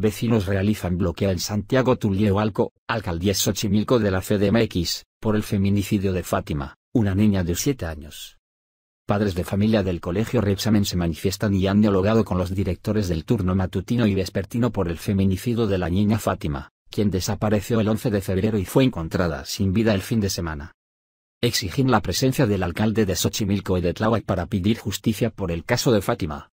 Vecinos realizan bloqueo en Santiago Alco, alcaldía Xochimilco de la CDMX, por el feminicidio de Fátima, una niña de 7 años. Padres de familia del colegio Repsamen se manifiestan y han dialogado con los directores del turno matutino y vespertino por el feminicidio de la niña Fátima, quien desapareció el 11 de febrero y fue encontrada sin vida el fin de semana. Exigen la presencia del alcalde de Xochimilco y de Tláhuac para pedir justicia por el caso de Fátima.